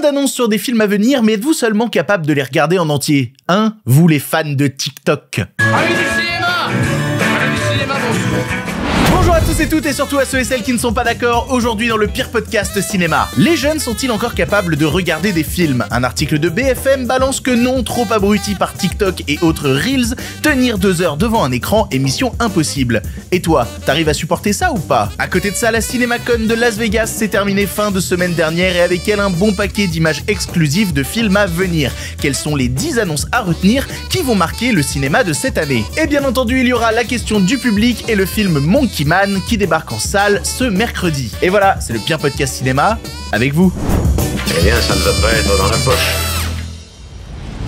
d'annonces sur des films à venir, mais êtes-vous seulement capable de les regarder en entier Hein Vous les fans de TikTok Bonjour à tous et toutes et surtout à ceux et celles qui ne sont pas d'accord aujourd'hui dans le pire podcast cinéma. Les jeunes sont-ils encore capables de regarder des films Un article de BFM balance que non, trop abruti par TikTok et autres Reels, tenir deux heures devant un écran est mission impossible. Et toi, t'arrives à supporter ça ou pas À côté de ça, la CinémaCon de Las Vegas s'est terminée fin de semaine dernière et avec elle un bon paquet d'images exclusives de films à venir. Quelles sont les 10 annonces à retenir qui vont marquer le cinéma de cette année Et bien entendu, il y aura la question du public et le film Monkey Man qui débarque en salle ce mercredi. Et voilà, c'est le pire podcast cinéma avec vous. Eh bien, ça ne va pas être dans la poche.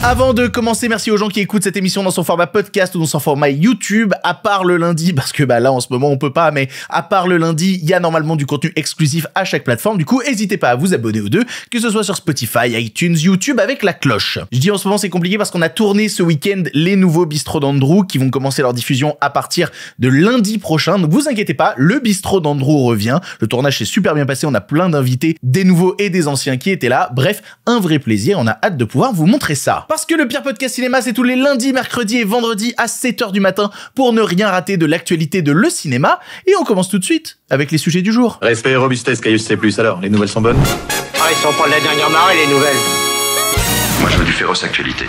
Avant de commencer, merci aux gens qui écoutent cette émission dans son format podcast ou dans son format YouTube, à part le lundi, parce que bah là en ce moment on peut pas, mais à part le lundi, il y a normalement du contenu exclusif à chaque plateforme, du coup n'hésitez pas à vous abonner aux deux, que ce soit sur Spotify, iTunes, YouTube, avec la cloche. Je dis en ce moment c'est compliqué parce qu'on a tourné ce week-end les nouveaux bistrots d'Andrew qui vont commencer leur diffusion à partir de lundi prochain, donc vous inquiétez pas, le bistrot d'Andrew revient, le tournage s'est super bien passé, on a plein d'invités, des nouveaux et des anciens qui étaient là, bref, un vrai plaisir, on a hâte de pouvoir vous montrer ça parce que le pire podcast cinéma, c'est tous les lundis, mercredis et vendredis à 7h du matin pour ne rien rater de l'actualité de le cinéma. Et on commence tout de suite avec les sujets du jour. Respect et robustesse, c'est plus. Alors, les nouvelles sont bonnes Ah, ils sont pas de la dernière marée, les nouvelles. Moi, je veux du féroce actualité.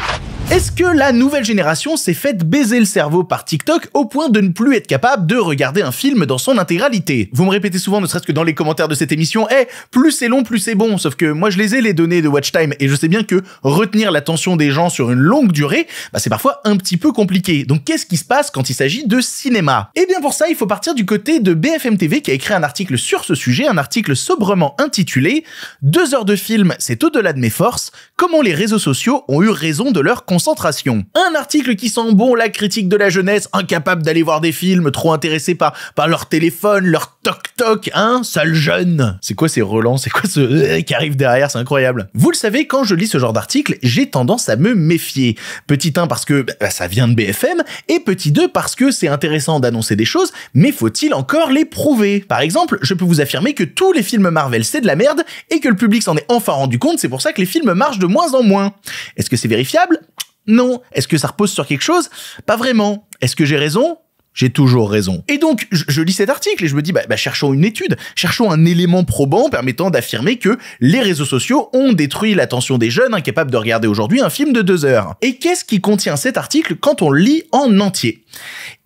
Est-ce que la nouvelle génération s'est faite baiser le cerveau par TikTok au point de ne plus être capable de regarder un film dans son intégralité Vous me répétez souvent, ne serait-ce que dans les commentaires de cette émission, eh, plus c'est long, plus c'est bon, sauf que moi je les ai les données de watch time et je sais bien que retenir l'attention des gens sur une longue durée, bah, c'est parfois un petit peu compliqué. Donc qu'est-ce qui se passe quand il s'agit de cinéma Eh bien pour ça, il faut partir du côté de BFM TV qui a écrit un article sur ce sujet, un article sobrement intitulé « Deux heures de film, c'est au-delà de mes forces, comment les réseaux sociaux ont eu raison de leur concentration. Un article qui sent bon la critique de la jeunesse, incapable d'aller voir des films, trop intéressé par, par leur téléphone, leur toc-toc, hein, sale jeune. C'est quoi ces relents, c'est quoi ce euh, qui arrive derrière, c'est incroyable. Vous le savez, quand je lis ce genre d'article, j'ai tendance à me méfier. Petit 1 parce que bah, bah, ça vient de BFM, et petit 2 parce que c'est intéressant d'annoncer des choses, mais faut-il encore les prouver Par exemple, je peux vous affirmer que tous les films Marvel c'est de la merde, et que le public s'en est enfin rendu compte, c'est pour ça que les films marchent de moins en moins. Est-ce que c'est vérifiable Non. Est-ce que ça repose sur quelque chose Pas vraiment. Est-ce que j'ai raison j'ai toujours raison. Et donc, je, lis cet article et je me dis, bah, bah, cherchons une étude, cherchons un élément probant permettant d'affirmer que les réseaux sociaux ont détruit l'attention des jeunes incapables de regarder aujourd'hui un film de deux heures. Et qu'est-ce qui contient cet article quand on le lit en entier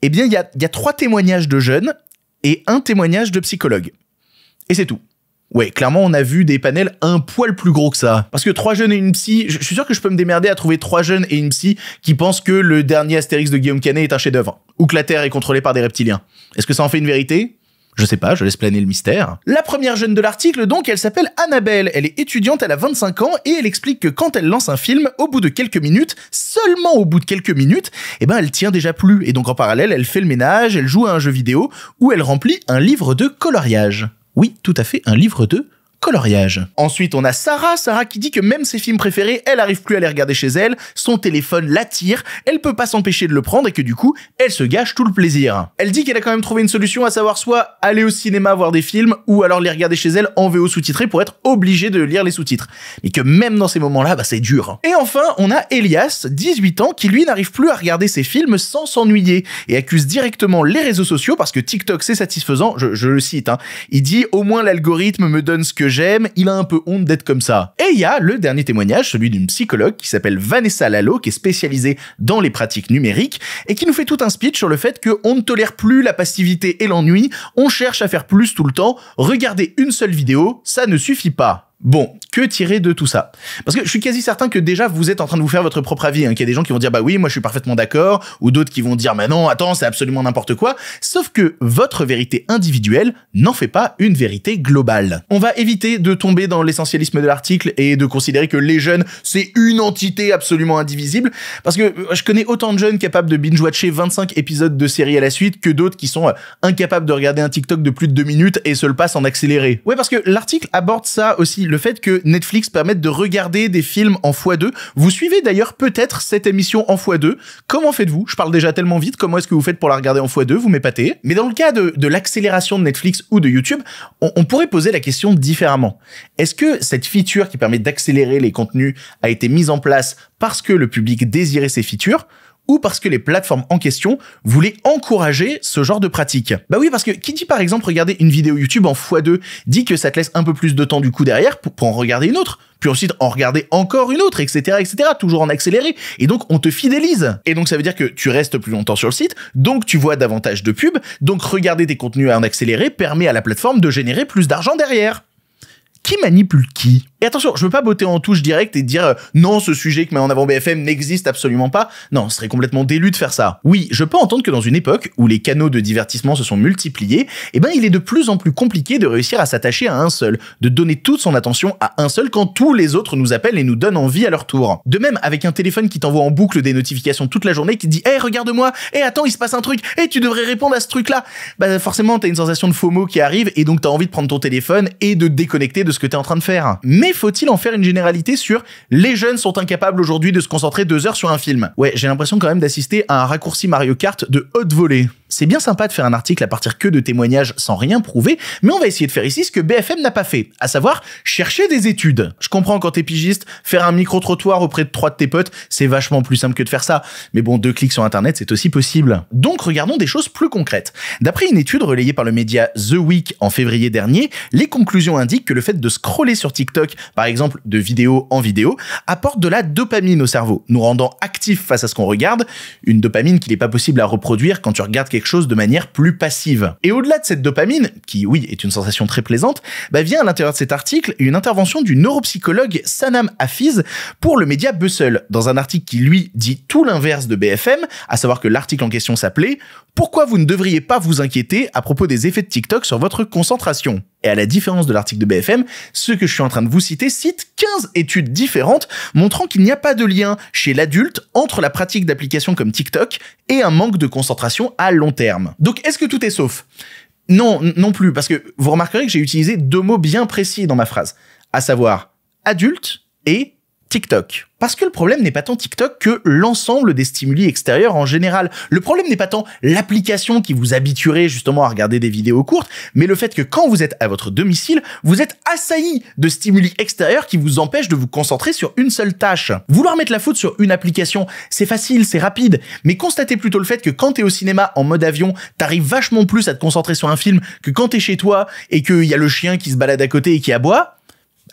Eh bien, il y a, y a trois témoignages de jeunes et un témoignage de psychologue. Et c'est tout. Ouais, clairement, on a vu des panels un poil plus gros que ça. Parce que trois jeunes et une psy, je suis sûr que je peux me démerder à trouver trois jeunes et une psy qui pensent que le dernier Astérix de Guillaume Canet est un chef-d'œuvre, ou que la Terre est contrôlée par des reptiliens. Est-ce que ça en fait une vérité je sais pas, je laisse planer le mystère. La première jeune de l'article, donc, elle s'appelle Annabelle. Elle est étudiante, elle a 25 ans, et elle explique que quand elle lance un film, au bout de quelques minutes, seulement au bout de quelques minutes, eh ben, elle tient déjà plus. Et donc, en parallèle, elle fait le ménage, elle joue à un jeu vidéo, ou elle remplit un livre de coloriage. Oui, tout à fait, un livre de coloriage. Ensuite, on a Sarah, Sarah qui dit que même ses films préférés, elle arrive plus à les regarder chez elle, son téléphone l'attire, elle peut pas s'empêcher de le prendre et que du coup, elle se gâche tout le plaisir. Elle dit qu'elle a quand même trouvé une solution à savoir soit aller au cinéma voir des films ou alors les regarder chez elle en VO sous-titré pour être obligée de lire les sous-titres. Mais que même dans ces moments-là, bah, c'est dur. Et enfin, on a Elias, 18 ans, qui lui n'arrive plus à regarder ses films sans s'ennuyer et accuse directement les réseaux sociaux parce que TikTok c'est satisfaisant, je, le cite, hein. il dit au moins l'algorithme me donne ce que j'aime, il a un peu honte d'être comme ça. Et il y a le dernier témoignage, celui d'une psychologue qui s'appelle Vanessa Lalo, qui est spécialisée dans les pratiques numériques, et qui nous fait tout un speech sur le fait qu'on ne tolère plus la passivité et l'ennui, on cherche à faire plus tout le temps, regarder une seule vidéo, ça ne suffit pas. Bon, que tirer de tout ça Parce que je suis quasi certain que déjà vous êtes en train de vous faire votre propre avis. Hein, qu'il y a des gens qui vont dire bah oui, moi je suis parfaitement d'accord, ou d'autres qui vont dire mais non, attends, c'est absolument n'importe quoi. Sauf que votre vérité individuelle n'en fait pas une vérité globale. On va éviter de tomber dans l'essentialisme de l'article et de considérer que les jeunes c'est une entité absolument indivisible, parce que euh, je connais autant de jeunes capables de binge watcher 25 épisodes de série à la suite que d'autres qui sont euh, incapables de regarder un TikTok de plus de deux minutes et se le passent en accéléré. Ouais, parce que l'article aborde ça aussi le fait que Netflix permette de regarder des films en x2. Vous suivez d'ailleurs peut-être cette émission en x2. Comment faites-vous Je parle déjà tellement vite. Comment est-ce que vous faites pour la regarder en x2 Vous m'épatez. Mais dans le cas de, l'accélération de Netflix ou de YouTube, on, on pourrait poser la question différemment. Est-ce que cette feature qui permet d'accélérer les contenus a été mise en place parce que le public désirait ces features ou parce que les plateformes en question voulaient encourager ce genre de pratique. Bah oui, parce que qui dit par exemple regarder une vidéo YouTube en x2 dit que ça te laisse un peu plus de temps du coup derrière pour, pour en regarder une autre, puis ensuite en regarder encore une autre, etc., etc., toujours en accéléré. Et donc, on te fidélise. Et donc, ça veut dire que tu restes plus longtemps sur le site, donc tu vois davantage de pubs, donc regarder des contenus en accéléré permet à la plateforme de générer plus d'argent derrière. Qui manipule qui et attention, je veux pas botter en touche direct et dire euh, non, ce sujet que met en avant BFM n'existe absolument pas. Non, ce serait complètement délu de faire ça. Oui, je peux entendre que dans une époque où les canaux de divertissement se sont multipliés, eh ben il est de plus en plus compliqué de réussir à s'attacher à un seul, de donner toute son attention à un seul quand tous les autres nous appellent et nous donnent envie à leur tour. De même, avec un téléphone qui t'envoie en boucle des notifications toute la journée qui dit "Eh, hey, regarde-moi, eh attends, il se passe un truc, eh tu devrais répondre à ce truc-là." Bah forcément, t'as une sensation de FOMO qui arrive et donc t'as envie de prendre ton téléphone et de déconnecter de ce que t'es en train de faire. Mais faut-il en faire une généralité sur les jeunes sont incapables aujourd'hui de se concentrer deux heures sur un film Ouais, j'ai l'impression quand même d'assister à un raccourci Mario Kart de haute volée c'est bien sympa de faire un article à partir que de témoignages sans rien prouver, mais on va essayer de faire ici ce que BFM n'a pas fait, à savoir chercher des études. Je comprends quand t'es pigiste, faire un micro-trottoir auprès de trois de tes potes, c'est vachement plus simple que de faire ça. Mais bon, deux clics sur Internet, c'est aussi possible. Donc regardons des choses plus concrètes. D'après une étude relayée par le média The Week en février dernier, les conclusions indiquent que le fait de scroller sur TikTok, par exemple de vidéo en vidéo, apporte de la dopamine au cerveau, nous rendant actifs face à ce qu'on regarde, une dopamine qu'il n'est pas possible à reproduire quand tu regardes quelque chose de manière plus passive. Et au-delà de cette dopamine, qui oui est une sensation très plaisante, bah vient à l'intérieur de cet article une intervention du neuropsychologue Sanam Hafiz pour le média Bustle, dans un article qui lui dit tout l'inverse de BFM, à savoir que l'article en question s'appelait Pourquoi vous ne devriez pas vous inquiéter à propos des effets de TikTok sur votre concentration et à la différence de l'article de BFM, ce que je suis en train de vous citer cite 15 études différentes montrant qu'il n'y a pas de lien chez l'adulte entre la pratique d'applications comme TikTok et un manque de concentration à long terme. Donc est-ce que tout est sauf Non, non plus, parce que vous remarquerez que j'ai utilisé deux mots bien précis dans ma phrase, à savoir adulte et TikTok. Parce que le problème n'est pas tant TikTok que l'ensemble des stimuli extérieurs en général. Le problème n'est pas tant l'application qui vous habituerait justement à regarder des vidéos courtes, mais le fait que quand vous êtes à votre domicile, vous êtes assailli de stimuli extérieurs qui vous empêchent de vous concentrer sur une seule tâche. Vouloir mettre la faute sur une application, c'est facile, c'est rapide, mais constatez plutôt le fait que quand t'es au cinéma en mode avion, t'arrives vachement plus à te concentrer sur un film que quand t'es chez toi et qu'il y a le chien qui se balade à côté et qui aboie,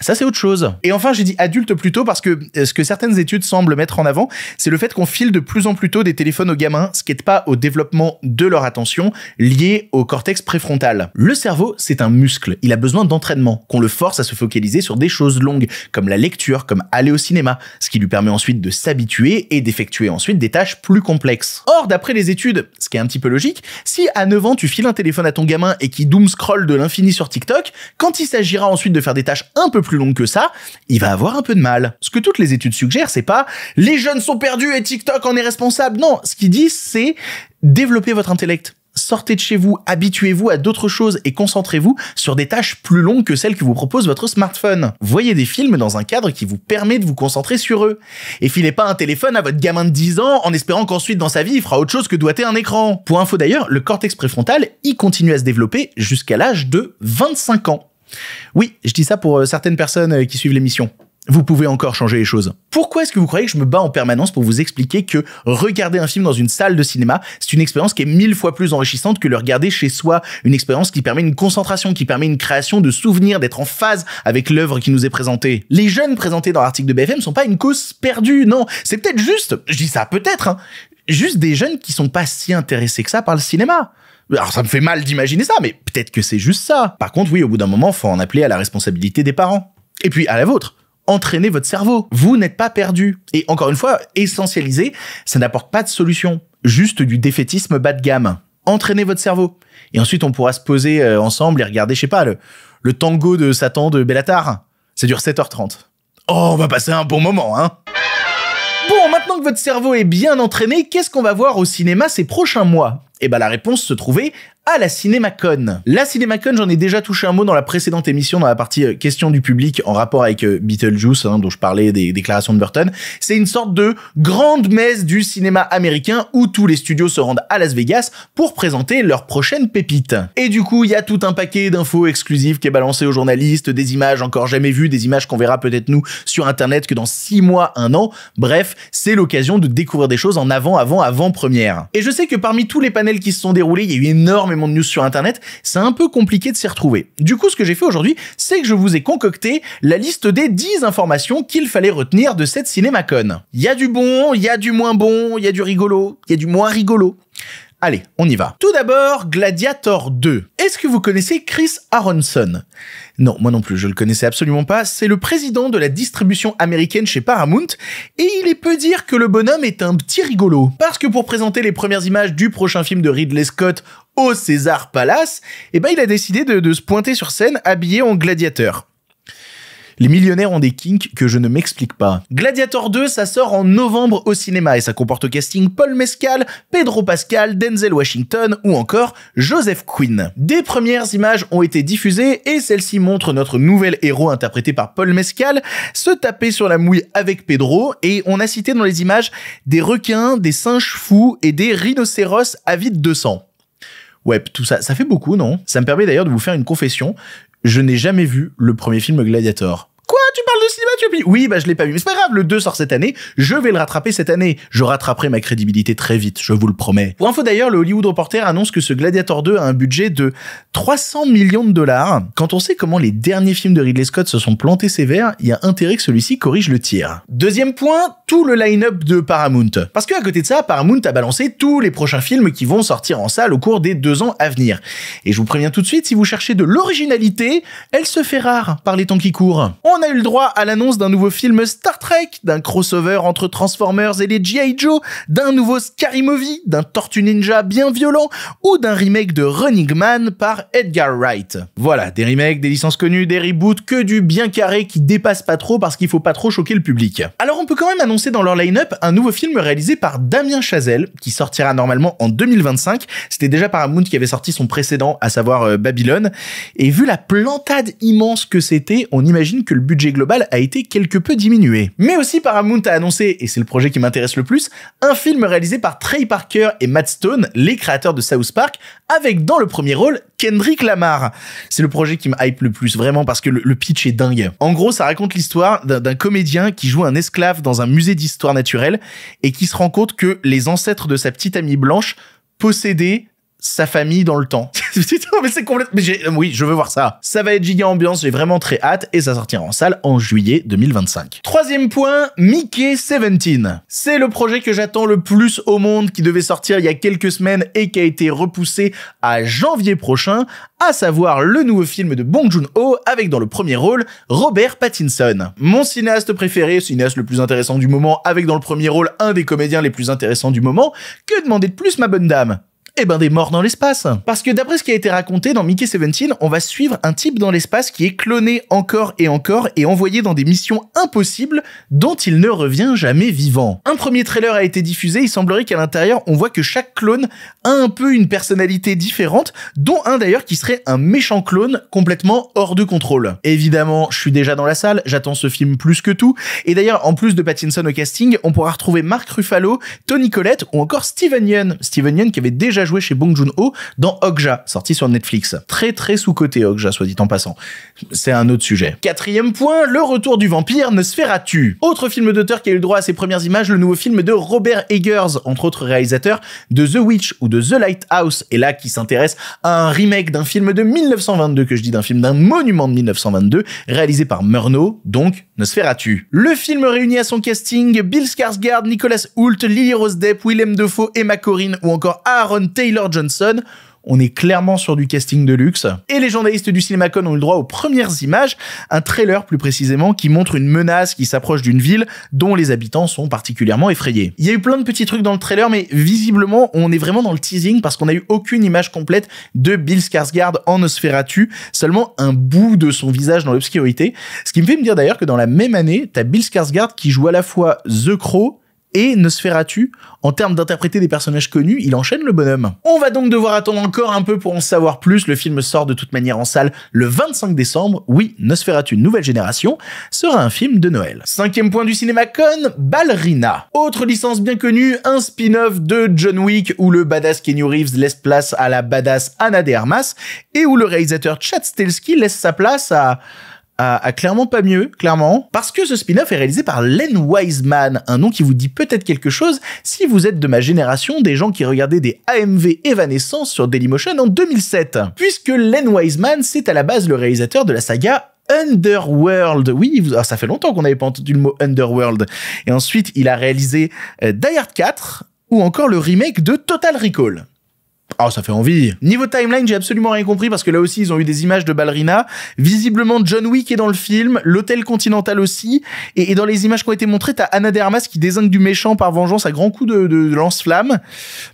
ça, c'est autre chose. Et enfin, j'ai dit adulte plutôt parce que euh, ce que certaines études semblent mettre en avant, c'est le fait qu'on file de plus en plus tôt des téléphones aux gamins, ce qui n'est pas au développement de leur attention lié au cortex préfrontal. Le cerveau, c'est un muscle. Il a besoin d'entraînement, qu'on le force à se focaliser sur des choses longues, comme la lecture, comme aller au cinéma, ce qui lui permet ensuite de s'habituer et d'effectuer ensuite des tâches plus complexes. Or, d'après les études, ce qui est un petit peu logique, si à 9 ans tu files un téléphone à ton gamin et qu'il doom scroll de l'infini sur TikTok, quand il s'agira ensuite de faire des tâches un peu plus plus longue que ça, il va avoir un peu de mal. Ce que toutes les études suggèrent, c'est pas les jeunes sont perdus et TikTok en est responsable. Non, ce qu'ils disent, c'est développer votre intellect. Sortez de chez vous, habituez-vous à d'autres choses et concentrez-vous sur des tâches plus longues que celles que vous propose votre smartphone. Voyez des films dans un cadre qui vous permet de vous concentrer sur eux. Et filez pas un téléphone à votre gamin de 10 ans en espérant qu'ensuite dans sa vie il fera autre chose que doiter un écran. Pour info d'ailleurs, le cortex préfrontal y continue à se développer jusqu'à l'âge de 25 ans. Oui, je dis ça pour euh, certaines personnes euh, qui suivent l'émission. Vous pouvez encore changer les choses. Pourquoi est-ce que vous croyez que je me bats en permanence pour vous expliquer que regarder un film dans une salle de cinéma, c'est une expérience qui est mille fois plus enrichissante que le regarder chez soi, une expérience qui permet une concentration, qui permet une création de souvenirs, d'être en phase avec l'œuvre qui nous est présentée. Les jeunes présentés dans l'article de BFM sont pas une cause perdue, non, c'est peut-être juste, je dis ça peut-être, hein, juste des jeunes qui sont pas si intéressés que ça par le cinéma. Alors ça me fait mal d'imaginer ça, mais peut-être que c'est juste ça. Par contre, oui, au bout d'un moment, faut en appeler à la responsabilité des parents. Et puis à la vôtre. Entraînez votre cerveau. Vous n'êtes pas perdu. Et encore une fois, essentialiser, ça n'apporte pas de solution. Juste du défaitisme bas de gamme. Entraînez votre cerveau. Et ensuite, on pourra se poser euh, ensemble et regarder, je sais pas, le, le tango de Satan de Bellatar. Ça dure 7h30. Oh, on va passer un bon moment, hein Bon, maintenant que votre cerveau est bien entraîné, qu'est-ce qu'on va voir au cinéma ces prochains mois et bien bah, la réponse se trouvait à la Cinémacon. La Cinémacon, j'en ai déjà touché un mot dans la précédente émission, dans la partie euh, questions du public en rapport avec euh, Beetlejuice, hein, dont je parlais des déclarations de Burton. C'est une sorte de grande messe du cinéma américain où tous les studios se rendent à Las Vegas pour présenter leur prochaine pépite. Et du coup, il y a tout un paquet d'infos exclusives qui est balancé aux journalistes, des images encore jamais vues, des images qu'on verra peut-être nous sur Internet que dans 6 mois, 1 an. Bref, c'est l'occasion de découvrir des choses en avant, avant, avant première. Et je sais que parmi tous les panels qui se sont déroulés, il y a eu énorme de news sur Internet, c'est un peu compliqué de s'y retrouver. Du coup, ce que j'ai fait aujourd'hui, c'est que je vous ai concocté la liste des 10 informations qu'il fallait retenir de cette cinémacon. Il y a du bon, il y a du moins bon, il y a du rigolo, il y a du moins rigolo. Allez, on y va. Tout d'abord, Gladiator 2. Est-ce que vous connaissez Chris Aronson Non, moi non plus, je le connaissais absolument pas. C'est le président de la distribution américaine chez Paramount, et il est peu dire que le bonhomme est un petit rigolo. Parce que pour présenter les premières images du prochain film de Ridley Scott au César Palace, eh ben, il a décidé de, se pointer sur scène habillé en gladiateur. Les millionnaires ont des kinks que je ne m'explique pas. Gladiator 2, ça sort en novembre au cinéma et ça comporte au casting Paul Mescal, Pedro Pascal, Denzel Washington ou encore Joseph Quinn. Des premières images ont été diffusées et celles-ci montrent notre nouvel héros interprété par Paul Mescal se taper sur la mouille avec Pedro et on a cité dans les images des requins, des singes fous et des rhinocéros avides de sang web, tout ça. Ça fait beaucoup, non Ça me permet d'ailleurs de vous faire une confession. Je n'ai jamais vu le premier film Gladiator. Quoi Tu parles de cinéma Tu Oui, bah je l'ai pas vu. Mais c'est pas grave, le 2 sort cette année. Je vais le rattraper cette année. Je rattraperai ma crédibilité très vite, je vous le promets. Pour info d'ailleurs, le Hollywood Reporter annonce que ce Gladiator 2 a un budget de 300 millions de dollars. Quand on sait comment les derniers films de Ridley Scott se sont plantés sévères, il y a intérêt que celui-ci corrige le tir. Deuxième point, tout le line-up de Paramount. Parce que à côté de ça, Paramount a balancé tous les prochains films qui vont sortir en salle au cours des deux ans à venir. Et je vous préviens tout de suite, si vous cherchez de l'originalité, elle se fait rare par les temps qui courent a eu le droit à l'annonce d'un nouveau film Star Trek, d'un crossover entre Transformers et les G.I. Joe, d'un nouveau Scary Movie, d'un Tortue Ninja bien violent ou d'un remake de Running Man par Edgar Wright. Voilà, des remakes, des licences connues, des reboots, que du bien carré qui dépasse pas trop parce qu'il faut pas trop choquer le public. Alors on peut quand même annoncer dans leur line-up un nouveau film réalisé par Damien Chazelle qui sortira normalement en 2025. C'était déjà Paramount qui avait sorti son précédent, à savoir euh, Babylone. Et vu la plantade immense que c'était, on imagine que le but budget global a été quelque peu diminué. Mais aussi Paramount a annoncé, et c'est le projet qui m'intéresse le plus, un film réalisé par Trey Parker et Matt Stone, les créateurs de South Park, avec dans le premier rôle Kendrick Lamar. C'est le projet qui me hype le plus, vraiment, parce que le, le pitch est dingue. En gros, ça raconte l'histoire d'un comédien qui joue un esclave dans un musée d'histoire naturelle et qui se rend compte que les ancêtres de sa petite amie blanche possédaient sa famille dans le temps. mais c'est complètement. Mais oui, je veux voir ça. Ça va être giga ambiance, j'ai vraiment très hâte et ça sortira en salle en juillet 2025. Troisième point, Mickey 17. C'est le projet que j'attends le plus au monde qui devait sortir il y a quelques semaines et qui a été repoussé à janvier prochain, à savoir le nouveau film de Bong Joon-ho avec dans le premier rôle Robert Pattinson. Mon cinéaste préféré, cinéaste le plus intéressant du moment avec dans le premier rôle un des comédiens les plus intéressants du moment, que demander de plus ma bonne dame eh ben des morts dans l'espace. Parce que d'après ce qui a été raconté dans Mickey 17, on va suivre un type dans l'espace qui est cloné encore et encore et envoyé dans des missions impossibles dont il ne revient jamais vivant. Un premier trailer a été diffusé, il semblerait qu'à l'intérieur on voit que chaque clone a un peu une personnalité différente, dont un d'ailleurs qui serait un méchant clone complètement hors de contrôle. Évidemment, je suis déjà dans la salle, j'attends ce film plus que tout, et d'ailleurs en plus de Pattinson au casting, on pourra retrouver Mark Ruffalo, Tony Collette ou encore Steven Yeun. Steven Yeun qui avait déjà joué chez Bong Joon-ho dans Okja, sorti sur Netflix. Très très sous-côté Okja, soit dit en passant. C'est un autre sujet. Quatrième point, le retour du vampire ne se fera tu. Autre film d'auteur qui a eu le droit à ses premières images, le nouveau film de Robert Eggers, entre autres réalisateurs de The Witch ou de The Lighthouse, et là qui s'intéresse à un remake d'un film de 1922, que je dis d'un film d'un monument de 1922, réalisé par Murnau, donc Ne S'Fairas-Tu. Le film réunit à son casting Bill Skarsgård, Nicolas Hoult, Lily Rose Depp, Willem Dafoe, Emma Corrin ou encore Aaron Taylor Johnson. On est clairement sur du casting de luxe. Et les journalistes du CinemaCon ont eu le droit aux premières images, un trailer plus précisément, qui montre une menace qui s'approche d'une ville dont les habitants sont particulièrement effrayés. Il y a eu plein de petits trucs dans le trailer, mais visiblement, on est vraiment dans le teasing parce qu'on n'a eu aucune image complète de Bill Skarsgård en Osferatu, seulement un bout de son visage dans l'obscurité. Ce qui me fait me dire d'ailleurs que dans la même année, t'as Bill Skarsgård qui joue à la fois The Crow et Nosferatu, en termes d'interpréter des personnages connus, il enchaîne le bonhomme. On va donc devoir attendre encore un peu pour en savoir plus. Le film sort de toute manière en salle le 25 décembre. Oui, Nosferatu Nouvelle Génération sera un film de Noël. Cinquième point du cinéma con, Ballerina. Autre licence bien connue, un spin-off de John Wick où le badass Kenny Reeves laisse place à la badass Anna de Armas et où le réalisateur Chad Stelsky laisse sa place à a, clairement pas mieux, clairement, parce que ce spin-off est réalisé par Len Wiseman, un nom qui vous dit peut-être quelque chose si vous êtes de ma génération, des gens qui regardaient des AMV Evanescence sur Dailymotion en 2007. Puisque Len Wiseman, c'est à la base le réalisateur de la saga Underworld. Oui, ah, ça fait longtemps qu'on n'avait pas entendu le mot Underworld. Et ensuite, il a réalisé euh, Die Hard 4 ou encore le remake de Total Recall oh, ça fait envie. Niveau timeline, j'ai absolument rien compris parce que là aussi, ils ont eu des images de ballerina. Visiblement, John Wick est dans le film, l'hôtel continental aussi. Et, dans les images qui ont été montrées, t'as Anna Dermas qui désigne du méchant par vengeance à grands coups de, lance-flamme.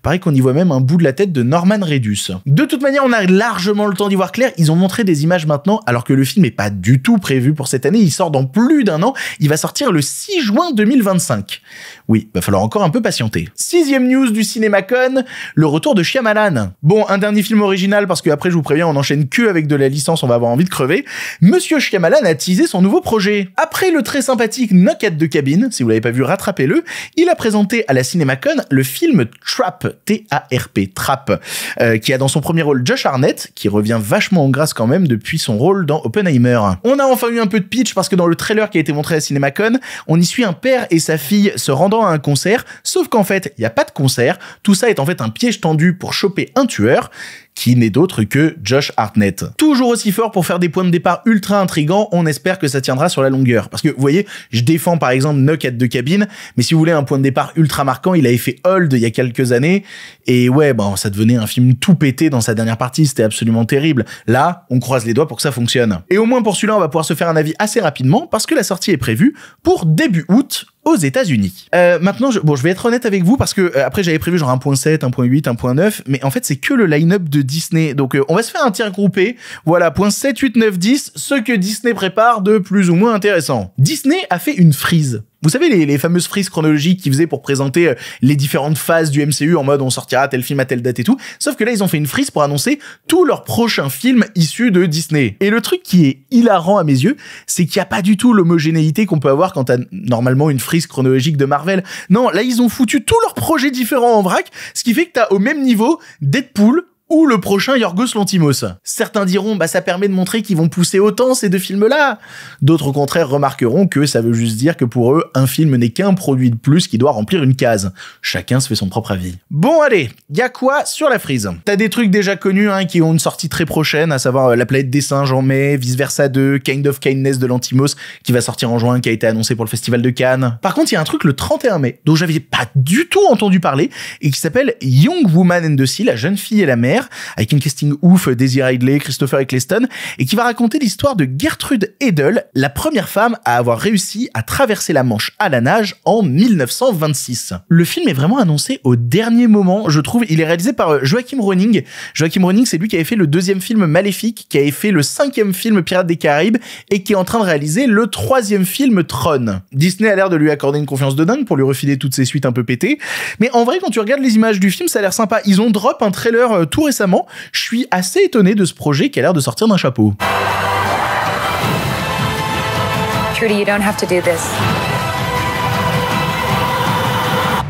Pareil qu'on y voit même un bout de la tête de Norman Redus. De toute manière, on a largement le temps d'y voir clair. Ils ont montré des images maintenant alors que le film n'est pas du tout prévu pour cette année. Il sort dans plus d'un an. Il va sortir le 6 juin 2025. Oui, va falloir encore un peu patienter. Sixième news du CinémaCon, le retour de Shyamalan. Bon, un dernier film original parce que après je vous préviens, on enchaîne que avec de la licence, on va avoir envie de crever. Monsieur Shyamalan a teasé son nouveau projet. Après le très sympathique Knockout de cabine, si vous l'avez pas vu, rattrapez-le. Il a présenté à la CinemaCon le film Trap, T-A-R-P, Trap, euh, qui a dans son premier rôle Josh Arnett, qui revient vachement en grâce quand même depuis son rôle dans Oppenheimer. On a enfin eu un peu de pitch parce que dans le trailer qui a été montré à CinemaCon, on y suit un père et sa fille se rendant à un concert, sauf qu'en fait, il n'y a pas de concert. Tout ça est en fait un piège tendu pour choper un tueur qui n'est d'autre que Josh Hartnett. Toujours aussi fort pour faire des points de départ ultra intrigants, on espère que ça tiendra sur la longueur. Parce que, vous voyez, je défends par exemple Nuck de cabine, mais si vous voulez un point de départ ultra marquant, il avait fait Hold il y a quelques années, et ouais, bon, ça devenait un film tout pété dans sa dernière partie, c'était absolument terrible. Là, on croise les doigts pour que ça fonctionne. Et au moins pour celui-là, on va pouvoir se faire un avis assez rapidement, parce que la sortie est prévue pour début août, aux États-Unis. Euh, maintenant, je, bon, je vais être honnête avec vous parce que euh, après j'avais prévu genre 1.7, 1.8, 1.9, mais en fait c'est que le line-up de Disney. Donc euh, on va se faire un tiers groupé. Voilà, 7, 8, 9, 10, ce que Disney prépare de plus ou moins intéressant. Disney a fait une frise vous savez, les, fameuses frises chronologiques qu'ils faisaient pour présenter euh, les différentes phases du MCU en mode on sortira tel film à telle date et tout. Sauf que là, ils ont fait une frise pour annoncer tous leurs prochains films issus de Disney. Et le truc qui est hilarant à mes yeux, c'est qu'il n'y a pas du tout l'homogénéité qu'on peut avoir quand t'as normalement une frise chronologique de Marvel. Non, là, ils ont foutu tous leurs projets différents en vrac, ce qui fait que t'as au même niveau Deadpool, ou le prochain Yorgos Lantimos. Certains diront bah ça permet de montrer qu'ils vont pousser autant ces deux films-là. D'autres au contraire remarqueront que ça veut juste dire que pour eux, un film n'est qu'un produit de plus qui doit remplir une case. Chacun se fait son propre avis. Bon allez, y a quoi sur la frise T'as des trucs déjà connus hein, qui ont une sortie très prochaine, à savoir euh, La planète des singes en mai, Vice Versa 2, Kind of Kindness de Lantimos qui va sortir en juin, qui a été annoncé pour le festival de Cannes. Par contre, il y a un truc le 31 mai dont j'avais pas du tout entendu parler et qui s'appelle Young Woman and the Sea, la jeune fille et la mère avec une casting ouf, Daisy Ridley, Christopher Eccleston, et qui va raconter l'histoire de Gertrude Edel, la première femme à avoir réussi à traverser la Manche à la nage en 1926. Le film est vraiment annoncé au dernier moment, je trouve. Il est réalisé par euh, Joachim Roning. Joachim Ronning, c'est lui qui avait fait le deuxième film Maléfique, qui avait fait le cinquième film Pirates des Caraïbes, et qui est en train de réaliser le troisième film Tron. Disney a l'air de lui accorder une confiance de dingue pour lui refiler toutes ses suites un peu pétées. Mais en vrai, quand tu regardes les images du film, ça a l'air sympa. Ils ont drop un trailer euh, tout récemment, je suis assez étonné de ce projet qui a l'air de sortir d'un chapeau.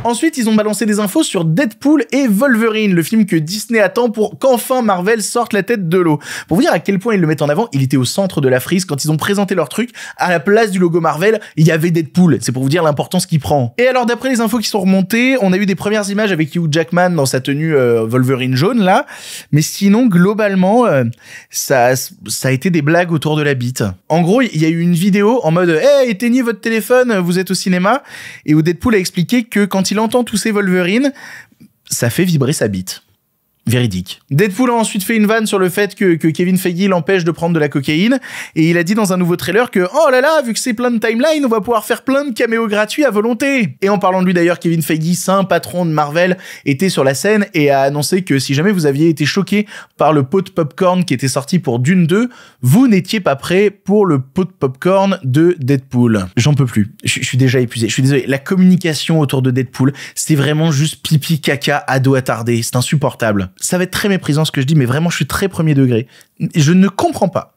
Ensuite, ils ont balancé des infos sur Deadpool et Wolverine, le film que Disney attend pour qu'enfin Marvel sorte la tête de l'eau. Pour vous dire à quel point ils le mettent en avant, il était au centre de la frise quand ils ont présenté leur truc. À la place du logo Marvel, il y avait Deadpool. C'est pour vous dire l'importance qu'il prend. Et alors, d'après les infos qui sont remontées, on a eu des premières images avec Hugh Jackman dans sa tenue euh, Wolverine jaune là. Mais sinon, globalement, euh, ça, ça a été des blagues autour de la bite. En gros, il y a eu une vidéo en mode Hey, éteignez votre téléphone, vous êtes au cinéma. Et où Deadpool a expliqué que quand s'il entend tous ces Wolverines, ça fait vibrer sa bite. Véridique. Deadpool a ensuite fait une vanne sur le fait que, Kevin Feige l'empêche de prendre de la cocaïne, et il a dit dans un nouveau trailer que « Oh là là, vu que c'est plein de timelines, on va pouvoir faire plein de caméos gratuits à volonté !» Et en parlant de lui d'ailleurs, Kevin Feige, saint patron de Marvel, était sur la scène et a annoncé que si jamais vous aviez été choqué par le pot de popcorn qui était sorti pour Dune 2, vous n'étiez pas prêt pour le pot de popcorn de Deadpool. J'en peux plus, je, suis déjà épuisé, je suis désolé. La communication autour de Deadpool, c'était vraiment juste pipi caca à dos attardé, c'est insupportable ça va être très méprisant ce que je dis, mais vraiment, je suis très premier degré. Je ne comprends pas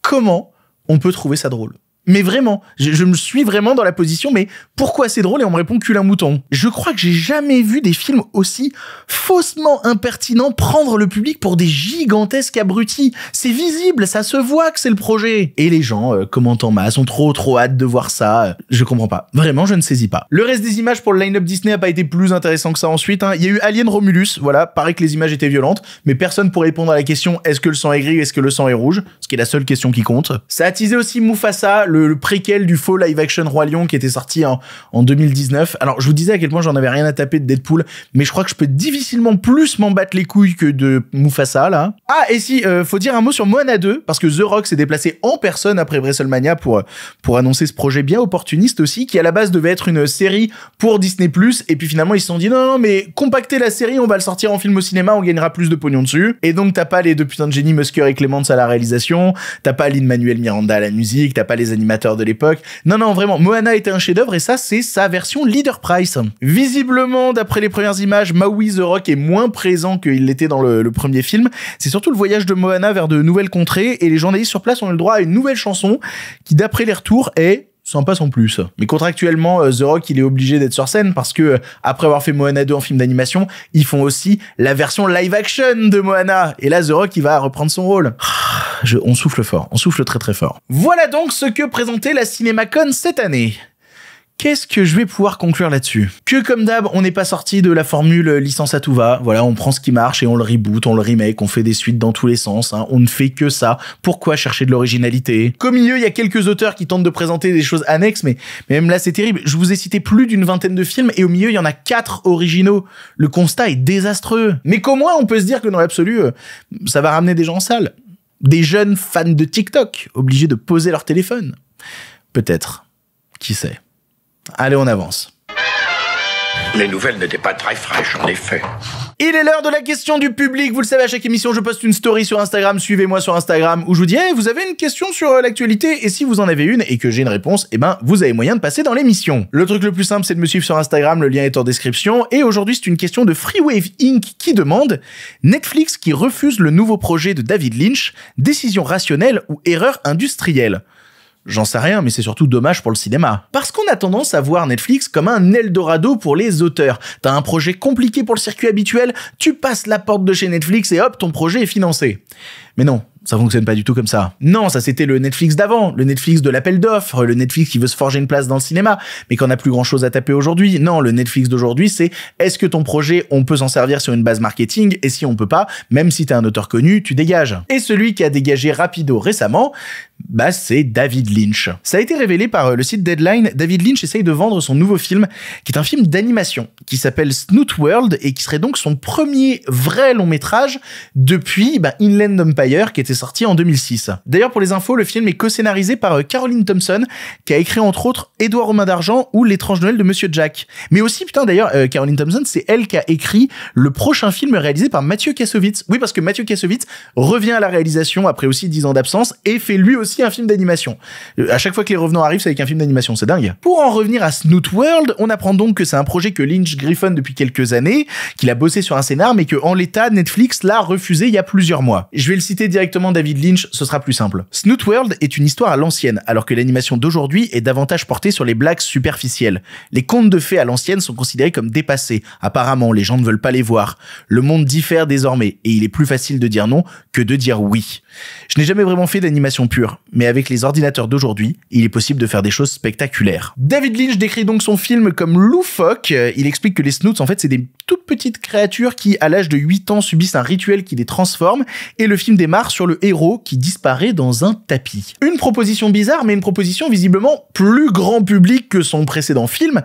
comment on peut trouver ça drôle. Mais vraiment, je, me suis vraiment dans la position, mais pourquoi c'est drôle et on me répond cul un mouton Je crois que j'ai jamais vu des films aussi faussement impertinents prendre le public pour des gigantesques abrutis. C'est visible, ça se voit que c'est le projet. Et les gens commentant euh, commentent en masse, ont trop trop hâte de voir ça. Je comprends pas. Vraiment, je ne saisis pas. Le reste des images pour le line-up Disney a pas été plus intéressant que ça ensuite. Hein. Il y a eu Alien Romulus, voilà, pareil que les images étaient violentes, mais personne pour répondre à la question est-ce que le sang est gris, ou est-ce que le sang est rouge, ce qui est la seule question qui compte. Ça a teasé aussi Mufasa, le, préquel du faux live action Roi Lion qui était sorti en, en 2019. Alors, je vous disais à quel point j'en avais rien à taper de Deadpool, mais je crois que je peux difficilement plus m'en battre les couilles que de Mufasa, là. Ah, et si, euh, faut dire un mot sur Moana 2, parce que The Rock s'est déplacé en personne après WrestleMania pour, euh, pour annoncer ce projet bien opportuniste aussi, qui à la base devait être une série pour Disney+, et puis finalement, ils se sont dit, non, non, mais compactez la série, on va le sortir en film au cinéma, on gagnera plus de pognon dessus. Et donc, t'as pas les deux putains de génies, Musker et Clements à la réalisation, t'as pas Lin-Manuel Miranda à la musique, t'as pas les animateur de l'époque. Non, non, vraiment, Moana était un chef-d'œuvre et ça, c'est sa version Leader Price. Visiblement, d'après les premières images, Maui the Rock est moins présent qu'il l'était dans le, premier film. C'est surtout le voyage de Moana vers de nouvelles contrées et les journalistes sur place ont le droit à une nouvelle chanson qui, d'après les retours, est passe en plus. Mais contractuellement, euh, The Rock, il est obligé d'être sur scène parce que euh, après avoir fait Moana 2 en film d'animation, ils font aussi la version live action de Moana. Et là, The Rock, il va reprendre son rôle. Ah, on souffle fort, on souffle très très fort. Voilà donc ce que présentait la CinemaCon cette année. Qu'est-ce que je vais pouvoir conclure là-dessus Que comme d'hab, on n'est pas sorti de la formule euh, licence à tout va. Voilà, on prend ce qui marche et on le reboot, on le remake, on fait des suites dans tous les sens. Hein. On ne fait que ça. Pourquoi chercher de l'originalité Qu'au milieu, il y a quelques auteurs qui tentent de présenter des choses annexes, mais, mais même là, c'est terrible. Je vous ai cité plus d'une vingtaine de films et au milieu, il y en a quatre originaux. Le constat est désastreux. Mais qu'au moins, on peut se dire que dans l'absolu, euh, ça va ramener des gens en salle. Des jeunes fans de TikTok, obligés de poser leur téléphone. Peut-être. Qui sait Allez, on avance. Les nouvelles n'étaient pas très fraîches, en effet. Il est l'heure de la question du public. Vous le savez, à chaque émission, je poste une story sur Instagram. Suivez-moi sur Instagram où je vous dis, eh, vous avez une question sur euh, l'actualité et si vous en avez une et que j'ai une réponse, eh ben, vous avez moyen de passer dans l'émission. Le truc le plus simple, c'est de me suivre sur Instagram. Le lien est en description. Et aujourd'hui, c'est une question de Freewave Inc. qui demande Netflix qui refuse le nouveau projet de David Lynch, décision rationnelle ou erreur industrielle. J'en sais rien, mais c'est surtout dommage pour le cinéma. Parce qu'on a tendance à voir Netflix comme un Eldorado pour les auteurs. T'as un projet compliqué pour le circuit habituel, tu passes la porte de chez Netflix et hop, ton projet est financé. Mais non, ça fonctionne pas du tout comme ça. Non, ça c'était le Netflix d'avant, le Netflix de l'appel d'offres, le Netflix qui veut se forger une place dans le cinéma, mais qu'on a plus grand chose à taper aujourd'hui. Non, le Netflix d'aujourd'hui, c'est est-ce que ton projet, on peut s'en servir sur une base marketing, et si on peut pas, même si t'es un auteur connu, tu dégages. Et celui qui a dégagé Rapido récemment, bah c'est David Lynch. Ça a été révélé par euh, le site Deadline, David Lynch essaye de vendre son nouveau film, qui est un film d'animation, qui s'appelle Snoot World, et qui serait donc son premier vrai long métrage depuis bah, Inland Empire, qui était sorti en 2006. D'ailleurs, pour les infos, le film est co-scénarisé par euh, Caroline Thompson, qui a écrit entre autres Édouard Romain d'Argent ou L'étrange Noël de Monsieur Jack. Mais aussi, putain, d'ailleurs, euh, Caroline Thompson, c'est elle qui a écrit le prochain film réalisé par Mathieu Kassovitz. Oui, parce que Mathieu Kassovitz revient à la réalisation après aussi 10 ans d'absence et fait lui aussi un film d'animation. Euh, à chaque fois que les revenants arrivent, c'est avec un film d'animation, c'est dingue. Pour en revenir à Snoot World, on apprend donc que c'est un projet que Lynch Griffin depuis quelques années, qu'il a bossé sur un scénar, mais que en l'état, Netflix l'a refusé il y a plusieurs mois. Je vais le citer directement David Lynch, ce sera plus simple. Snoot World est une histoire à l'ancienne, alors que l'animation d'aujourd'hui est davantage portée sur les blagues superficielles. Les contes de fées à l'ancienne sont considérés comme dépassés. Apparemment, les gens ne veulent pas les voir. Le monde diffère désormais, et il est plus facile de dire non que de dire oui. Je n'ai jamais vraiment fait d'animation pure, mais avec les ordinateurs d'aujourd'hui, il est possible de faire des choses spectaculaires. David Lynch décrit donc son film comme loufoque. Il explique que les snoots, en fait, c'est des toutes petites créatures qui, à l'âge de 8 ans, subissent un rituel qui les transforme, et le film démarre sur le héros qui disparaît dans un tapis. Une proposition bizarre, mais une proposition visiblement plus grand public que son précédent film,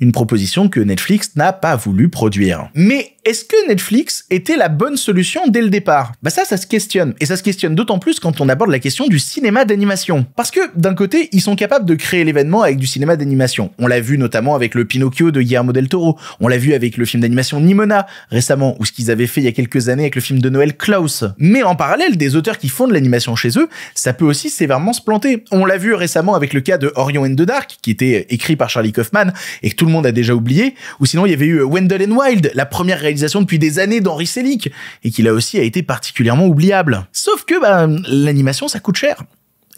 une proposition que Netflix n'a pas voulu produire. Mais est-ce que Netflix était la bonne solution dès le départ Bah ça, ça se questionne. Et ça se questionne d'autant plus quand on aborde la question du cinéma d'animation. Parce que, d'un côté, ils sont capables de créer l'événement avec du cinéma d'animation. On l'a vu notamment avec le Pinocchio de Guillermo del Toro. On l'a vu avec le film d'animation Nimona récemment, ou ce qu'ils avaient fait il y a quelques années avec le film de Noël Klaus. Mais en parallèle, des auteurs qui font de l'animation chez eux, ça peut aussi sévèrement se planter. On l'a vu récemment avec le cas de Orion and the Dark, qui était écrit par Charlie Kaufman et que tout le monde a déjà oublié. Ou sinon, il y avait eu Wendell and Wild, la première réalisation depuis des années d'Henri Selick, et qui là aussi a été particulièrement oubliable. Sauf que bah, l'animation, ça coûte cher.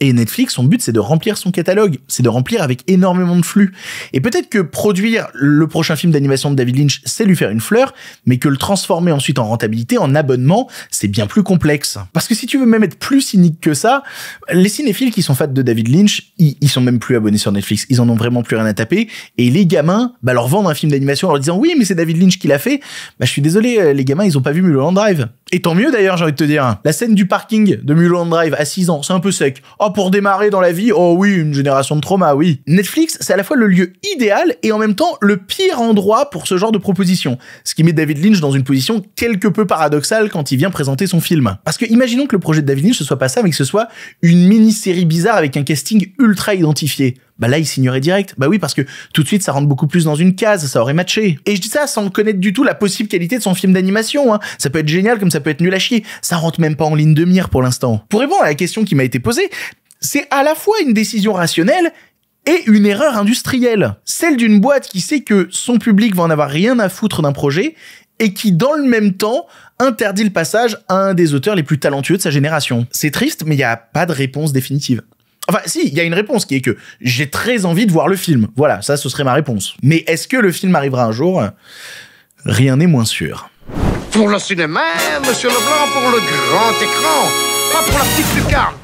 Et Netflix, son but, c'est de remplir son catalogue, c'est de remplir avec énormément de flux. Et peut-être que produire le prochain film d'animation de David Lynch, c'est lui faire une fleur, mais que le transformer ensuite en rentabilité, en abonnement, c'est bien plus complexe. Parce que si tu veux même être plus cynique que ça, les cinéphiles qui sont fans de David Lynch, ils, sont même plus abonnés sur Netflix, ils en ont vraiment plus rien à taper. Et les gamins, bah leur vendre un film d'animation en leur disant oui mais c'est David Lynch qui l'a fait, bah je suis désolé, euh, les gamins ils ont pas vu Mulholland Drive. Et tant mieux d'ailleurs j'ai envie de te dire. La scène du parking de Mulholland Drive à 6 ans, c'est un peu sec. Oh, Hein, pour démarrer dans la vie, oh oui, une génération de trauma, oui. Netflix, c'est à la fois le lieu idéal et en même temps le pire endroit pour ce genre de proposition. Ce qui met David Lynch dans une position quelque peu paradoxale quand il vient présenter son film. Parce que imaginons que le projet de David Lynch ce soit pas ça, mais que ce soit une mini-série bizarre avec un casting ultra identifié bah là il signerait direct. Bah oui parce que tout de suite ça rentre beaucoup plus dans une case, ça aurait matché. Et je dis ça sans connaître du tout la possible qualité de son film d'animation. Hein. Ça peut être génial comme ça peut être nul à chier. Ça rentre même pas en ligne de mire pour l'instant. Pour répondre à la question qui m'a été posée, c'est à la fois une décision rationnelle et une erreur industrielle. Celle d'une boîte qui sait que son public va en avoir rien à foutre d'un projet et qui, dans le même temps, interdit le passage à un des auteurs les plus talentueux de sa génération. C'est triste, mais il n'y a pas de réponse définitive. Enfin, si, il y a une réponse qui est que j'ai très envie de voir le film. Voilà, ça, ce serait ma réponse. Mais est-ce que le film arrivera un jour Rien n'est moins sûr. Pour le cinéma, monsieur Leblanc, pour le grand écran, pas pour la petite lucarne.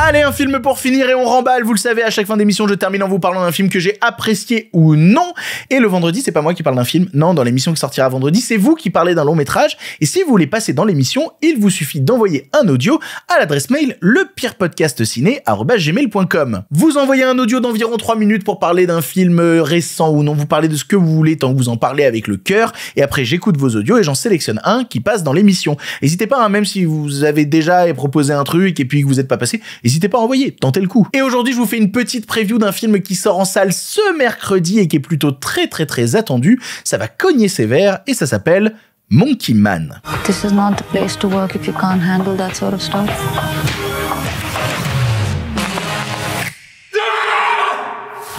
Allez, un film pour finir et on remballe. Vous le savez, à chaque fin d'émission, je termine en vous parlant d'un film que j'ai apprécié ou non. Et le vendredi, c'est pas moi qui parle d'un film. Non, dans l'émission qui sortira vendredi, c'est vous qui parlez d'un long métrage. Et si vous voulez passer dans l'émission, il vous suffit d'envoyer un audio à l'adresse mail lepirepodcastciné.com. Vous envoyez un audio d'environ 3 minutes pour parler d'un film récent ou non. Vous parlez de ce que vous voulez tant que vous en parlez avec le cœur. Et après, j'écoute vos audios et j'en sélectionne un qui passe dans l'émission. N'hésitez pas, hein, même si vous avez déjà proposé un truc et puis que vous n'êtes pas passé, n'hésitez pas à envoyer, tentez le coup. Et aujourd'hui, je vous fais une petite preview d'un film qui sort en salle ce mercredi et qui est plutôt très très très attendu. Ça va cogner sévère et ça s'appelle Monkey Man. This is not the place to work if you can't handle that sort of stuff.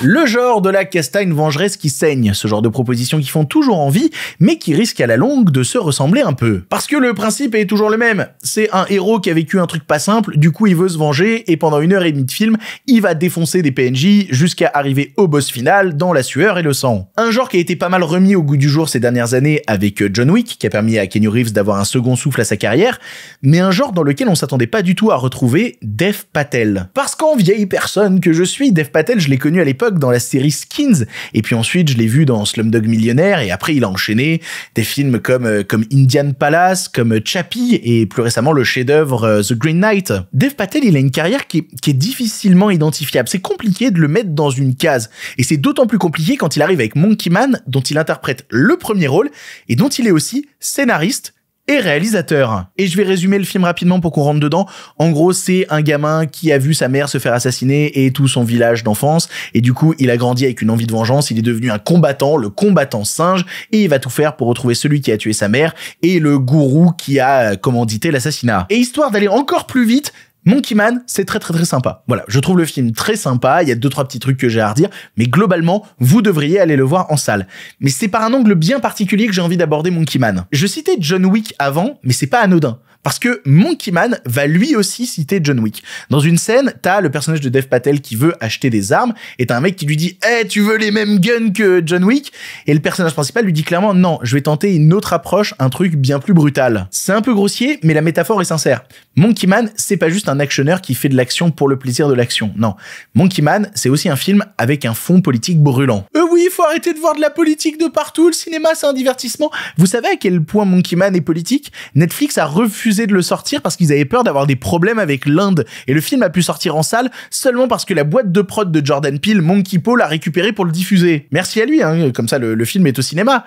Le genre de la castagne vengeresse qui saigne, ce genre de propositions qui font toujours envie, mais qui risquent à la longue de se ressembler un peu. Parce que le principe est toujours le même, c'est un héros qui a vécu un truc pas simple, du coup il veut se venger, et pendant une heure et demie de film, il va défoncer des PNJ jusqu'à arriver au boss final dans la sueur et le sang. Un genre qui a été pas mal remis au goût du jour ces dernières années avec euh, John Wick, qui a permis à Kenny Reeves d'avoir un second souffle à sa carrière, mais un genre dans lequel on s'attendait pas du tout à retrouver Def Patel. Parce qu'en vieille personne que je suis, Dev Patel, je l'ai connu à l'époque dans la série Skins, et puis ensuite je l'ai vu dans Slumdog Millionnaire, et après il a enchaîné des films comme, euh, comme Indian Palace, comme Chappie, et plus récemment le chef-d'œuvre euh, The Green Knight. Dev Patel, il a une carrière qui est difficilement identifiable. C'est compliqué de le mettre dans une case, et c'est d'autant plus compliqué quand il arrive avec Monkey Man, dont il interprète le premier rôle, et dont il est aussi scénariste, et réalisateur. Et je vais résumer le film rapidement pour qu'on rentre dedans. En gros, c'est un gamin qui a vu sa mère se faire assassiner et tout son village d'enfance. Et du coup, il a grandi avec une envie de vengeance. Il est devenu un combattant, le combattant singe. Et il va tout faire pour retrouver celui qui a tué sa mère et le gourou qui a euh, commandité l'assassinat. Et histoire d'aller encore plus vite, Monkey Man, c'est très très très sympa. Voilà, je trouve le film très sympa, il y a deux trois petits trucs que j'ai à redire, mais globalement, vous devriez aller le voir en salle. Mais c'est par un angle bien particulier que j'ai envie d'aborder Monkey Man. Je citais John Wick avant, mais c'est pas anodin. Parce que Monkey Man va lui aussi citer John Wick. Dans une scène, t'as le personnage de Dev Patel qui veut acheter des armes et t'as un mec qui lui dit Eh, tu veux les mêmes guns que John Wick ?» Et le personnage principal lui dit clairement « Non, je vais tenter une autre approche, un truc bien plus brutal. » C'est un peu grossier, mais la métaphore est sincère. Monkey Man, c'est pas juste un actionneur qui fait de l'action pour le plaisir de l'action. Non. Monkey Man, c'est aussi un film avec un fond politique brûlant. Euh oui, faut arrêter de voir de la politique de partout, le cinéma c'est un divertissement. Vous savez à quel point Monkey Man est politique Netflix a refusé de le sortir parce qu'ils avaient peur d'avoir des problèmes avec l'Inde. Et le film a pu sortir en salle seulement parce que la boîte de prod de Jordan Peele, Monkey Paul, l'a récupéré pour le diffuser. Merci à lui, hein, comme ça le, film est au cinéma.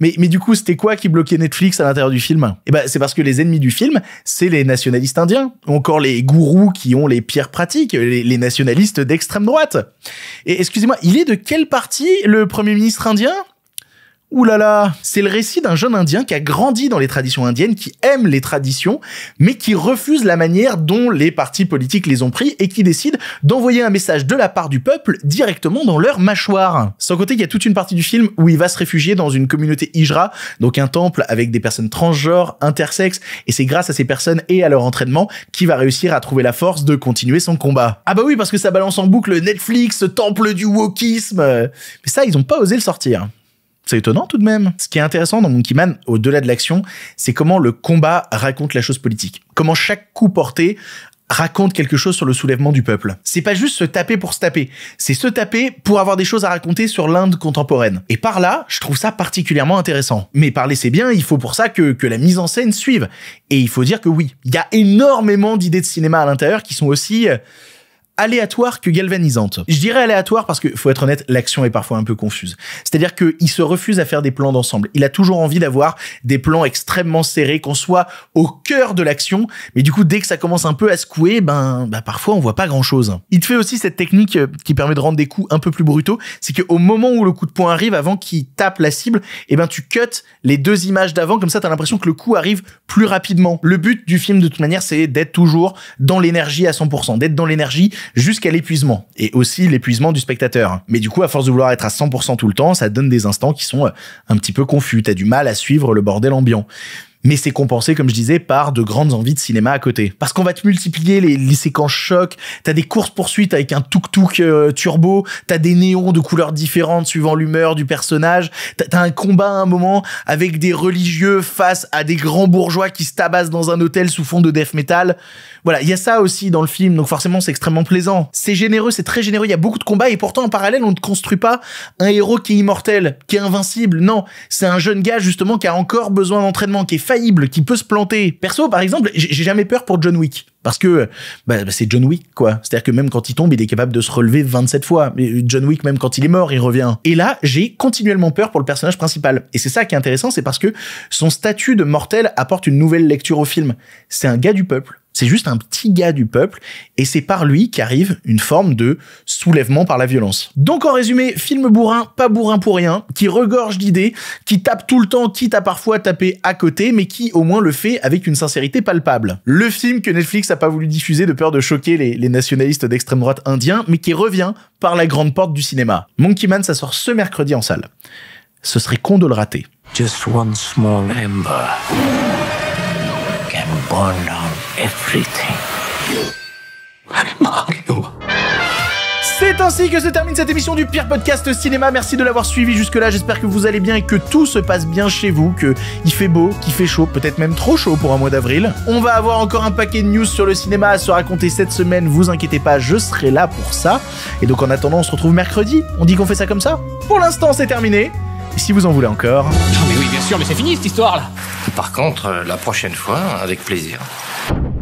Mais, mais, du coup, c'était quoi qui bloquait Netflix à l'intérieur du film Eh ben, c'est parce que les ennemis du film, c'est les nationalistes indiens, encore les gourous qui ont les pires pratiques, les, les nationalistes d'extrême droite. Et excusez-moi, il est de quel parti le premier ministre indien Ouh là là, c'est le récit d'un jeune indien qui a grandi dans les traditions indiennes, qui aime les traditions, mais qui refuse la manière dont les partis politiques les ont pris et qui décide d'envoyer un message de la part du peuple directement dans leur mâchoire. Sans côté il y a toute une partie du film où il va se réfugier dans une communauté hijra, donc un temple avec des personnes transgenres, intersexes, et c'est grâce à ces personnes et à leur entraînement qu'il va réussir à trouver la force de continuer son combat. Ah bah oui, parce que ça balance en boucle Netflix, temple du wokisme. Mais ça, ils ont pas osé le sortir c'est étonnant tout de même. Ce qui est intéressant dans Monkey Man, au-delà de l'action, c'est comment le combat raconte la chose politique. Comment chaque coup porté raconte quelque chose sur le soulèvement du peuple. C'est pas juste se taper pour se taper, c'est se taper pour avoir des choses à raconter sur l'Inde contemporaine. Et par là, je trouve ça particulièrement intéressant. Mais parler c'est bien, il faut pour ça que, la mise en scène suive. Et il faut dire que oui, il y a énormément d'idées de cinéma à l'intérieur qui sont aussi... Euh, aléatoire que galvanisante. Je dirais aléatoire parce que, faut être honnête, l'action est parfois un peu confuse. C'est-à-dire qu'il se refuse à faire des plans d'ensemble. Il a toujours envie d'avoir des plans extrêmement serrés, qu'on soit au cœur de l'action, mais du coup, dès que ça commence un peu à secouer, ben, ben parfois on voit pas grand-chose. Il te fait aussi cette technique euh, qui permet de rendre des coups un peu plus brutaux, c'est qu'au moment où le coup de poing arrive, avant qu'il tape la cible, et eh ben tu cut les deux images d'avant, comme ça tu as l'impression que le coup arrive plus rapidement. Le but du film, de toute manière, c'est d'être toujours dans l'énergie à 100%, d'être dans l'énergie jusqu'à l'épuisement et aussi l'épuisement du spectateur. Mais du coup, à force de vouloir être à 100% tout le temps, ça donne des instants qui sont euh, un petit peu confus. T'as du mal à suivre le bordel ambiant mais c'est compensé, comme je disais, par de grandes envies de cinéma à côté. Parce qu'on va te multiplier les, séquences choc, t'as des courses-poursuites avec un tuk-tuk euh, turbo, t'as des néons de couleurs différentes suivant l'humeur du personnage, t'as un combat à un moment avec des religieux face à des grands bourgeois qui se tabassent dans un hôtel sous fond de death metal. Voilà, il y a ça aussi dans le film, donc forcément c'est extrêmement plaisant. C'est généreux, c'est très généreux, il y a beaucoup de combats, et pourtant en parallèle on ne construit pas un héros qui est immortel, qui est invincible, non, c'est un jeune gars justement qui a encore besoin d'entraînement, qui est qui peut se planter. Perso, par exemple, j'ai jamais peur pour John Wick. Parce que bah, bah, c'est John Wick, quoi. C'est-à-dire que même quand il tombe, il est capable de se relever 27 fois. Mais euh, John Wick, même quand il est mort, il revient. Et là, j'ai continuellement peur pour le personnage principal. Et c'est ça qui est intéressant, c'est parce que son statut de mortel apporte une nouvelle lecture au film. C'est un gars du peuple c'est juste un petit gars du peuple, et c'est par lui qu'arrive une forme de soulèvement par la violence. Donc en résumé, film bourrin, pas bourrin pour rien, qui regorge d'idées, qui tape tout le temps, quitte à parfois taper à côté, mais qui au moins le fait avec une sincérité palpable. Le film que Netflix a pas voulu diffuser de peur de choquer les, nationalistes d'extrême droite indiens, mais qui revient par la grande porte du cinéma. Monkey Man, ça sort ce mercredi en salle. Ce serait con de le rater. Just one small ember can burn everything. C'est ainsi que se termine cette émission du pire podcast cinéma. Merci de l'avoir suivi jusque-là. J'espère que vous allez bien et que tout se passe bien chez vous, que il fait beau, qu'il fait chaud, peut-être même trop chaud pour un mois d'avril. On va avoir encore un paquet de news sur le cinéma à se raconter cette semaine. Vous inquiétez pas, je serai là pour ça. Et donc en attendant, on se retrouve mercredi. On dit qu'on fait ça comme ça Pour l'instant, c'est terminé. si vous en voulez encore. Non mais oui, bien sûr, mais c'est fini cette histoire là. Par contre, euh, la prochaine fois, avec plaisir. Thank you.